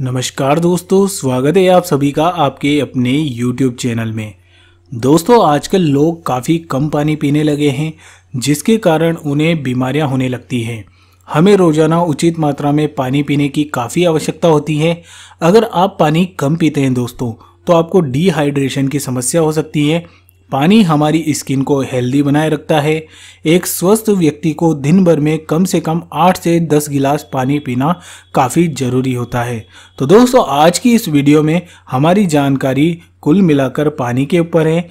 नमस्कार दोस्तों स्वागत है आप सभी का आपके अपने YouTube चैनल में दोस्तों आजकल लोग काफ़ी कम पानी पीने लगे हैं जिसके कारण उन्हें बीमारियां होने लगती हैं हमें रोज़ाना उचित मात्रा में पानी पीने की काफ़ी आवश्यकता होती है अगर आप पानी कम पीते हैं दोस्तों तो आपको डिहाइड्रेशन की समस्या हो सकती है पानी हमारी स्किन को हेल्दी बनाए रखता है एक स्वस्थ व्यक्ति को दिन भर में कम से कम आठ से दस गिलास पानी पीना काफ़ी ज़रूरी होता है तो दोस्तों आज की इस वीडियो में हमारी जानकारी कुल मिलाकर पानी के ऊपर है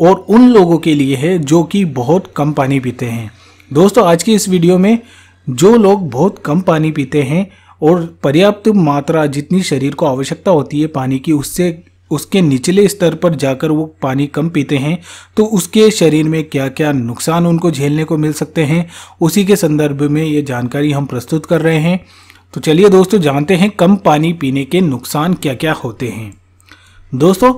और उन लोगों के लिए है जो कि बहुत कम पानी पीते हैं दोस्तों आज की इस वीडियो में जो लोग बहुत कम पानी पीते हैं और पर्याप्त मात्रा जितनी शरीर को आवश्यकता होती है पानी की उससे उसके निचले स्तर पर जाकर वो पानी कम पीते हैं तो उसके शरीर में क्या क्या नुकसान उनको झेलने को मिल सकते हैं उसी के संदर्भ में ये जानकारी हम प्रस्तुत कर रहे हैं तो चलिए दोस्तों जानते हैं कम पानी पीने के नुकसान क्या क्या होते हैं दोस्तों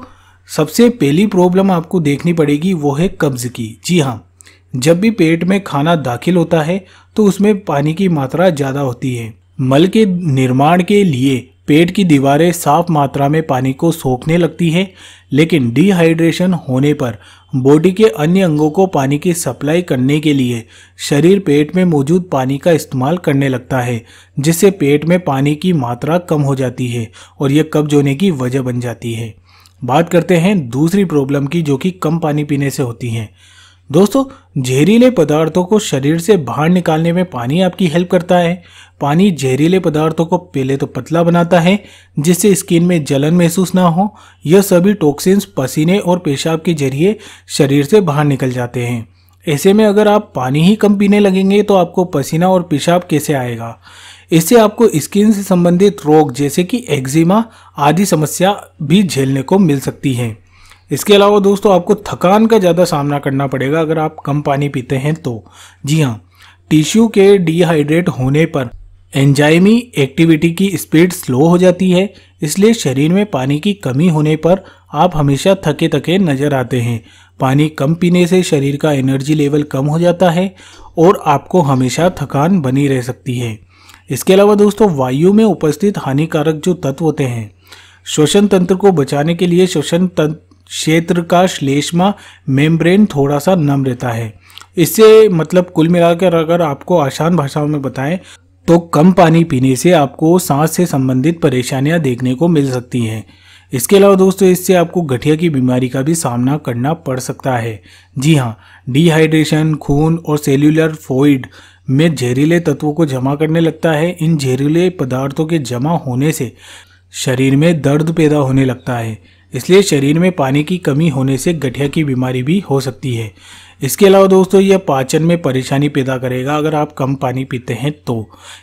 सबसे पहली प्रॉब्लम आपको देखनी पड़ेगी वो है कब्ज़ की जी हाँ जब भी पेट में खाना दाखिल होता है तो उसमें पानी की मात्रा ज़्यादा होती है मल के निर्माण के लिए पेट की दीवारें साफ मात्रा में पानी को सोखने लगती हैं लेकिन डिहाइड्रेशन होने पर बॉडी के अन्य अंगों को पानी की सप्लाई करने के लिए शरीर पेट में मौजूद पानी का इस्तेमाल करने लगता है जिससे पेट में पानी की मात्रा कम हो जाती है और यह कब्ज होने की वजह बन जाती है बात करते हैं दूसरी प्रॉब्लम की जो कि कम पानी पीने से होती है दोस्तों जहरीले पदार्थों को शरीर से बाहर निकालने में पानी आपकी हेल्प करता है पानी जहरीले पदार्थों को पहले तो पतला बनाता है जिससे स्किन में जलन महसूस ना हो यह सभी टॉक्सिन्स पसीने और पेशाब के जरिए शरीर से बाहर निकल जाते हैं ऐसे में अगर आप पानी ही कम पीने लगेंगे तो आपको पसीना और पेशाब कैसे आएगा इससे आपको स्किन से संबंधित रोग जैसे कि एक्जिमा आदि समस्या भी झेलने को मिल सकती है इसके अलावा दोस्तों आपको थकान का ज़्यादा सामना करना पड़ेगा अगर आप कम पानी पीते हैं तो जी हाँ टिश्यू के डिहाइड्रेट होने पर एंजाइमी एक्टिविटी की स्पीड स्लो हो जाती है इसलिए शरीर में पानी की कमी होने पर आप हमेशा थके थके नज़र आते हैं पानी कम पीने से शरीर का एनर्जी लेवल कम हो जाता है और आपको हमेशा थकान बनी रह सकती है इसके अलावा दोस्तों वायु में उपस्थित हानिकारक जो तत्व होते हैं श्वसन तंत्र को बचाने के लिए श्वसन तंत्र क्षेत्र का श्लेष्मा मेम्ब्रेन थोड़ा सा नम रहता है इससे मतलब कुल मिलाकर अगर आपको आसान भाषाओं में बताएं तो कम पानी पीने से आपको सांस से संबंधित परेशानियां देखने को मिल सकती हैं इसके अलावा दोस्तों इससे आपको गठिया की बीमारी का भी सामना करना पड़ सकता है जी हाँ डिहाइड्रेशन खून और सेल्युलर फोइड में जहरीले तत्वों को जमा करने लगता है इन जहरीले पदार्थों के जमा होने से शरीर में दर्द पैदा होने लगता है इसलिए शरीर में पानी की कमी होने से गठिया की बीमारी भी हो सकती है इसके अलावा दोस्तों यह पाचन में परेशानी पैदा करेगा अगर आप कम पानी पीते हैं तो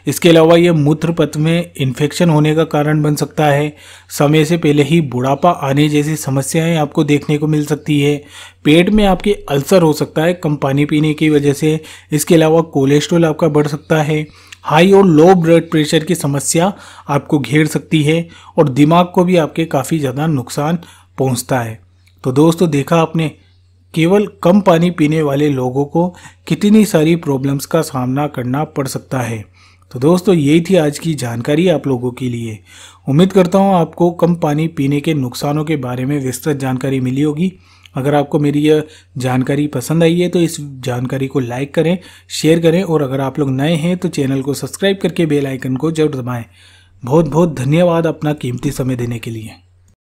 इसके अलावा यह मूत्र पथ में इन्फेक्शन होने का कारण बन सकता है समय से पहले ही बुढ़ापा आने जैसी समस्याएं आपको देखने को मिल सकती है पेट में आपके अल्सर हो सकता है कम पानी पीने की वजह से इसके अलावा कोलेस्ट्रोल आपका बढ़ सकता है हाई और लो ब्लड प्रेशर की समस्या आपको घेर सकती है और दिमाग को भी आपके काफ़ी ज़्यादा नुकसान पहुँचता है तो दोस्तों देखा आपने केवल कम पानी पीने वाले लोगों को कितनी सारी प्रॉब्लम्स का सामना करना पड़ सकता है तो दोस्तों यही थी आज की जानकारी आप लोगों के लिए उम्मीद करता हूँ आपको कम पानी पीने के नुकसानों के बारे में विस्तृत जानकारी मिली होगी अगर आपको मेरी यह जानकारी पसंद आई है तो इस जानकारी को लाइक करें शेयर करें और अगर आप लोग नए हैं तो चैनल को सब्सक्राइब करके बेल आइकन को जरूर दबाएं बहुत बहुत धन्यवाद अपना कीमती समय देने के लिए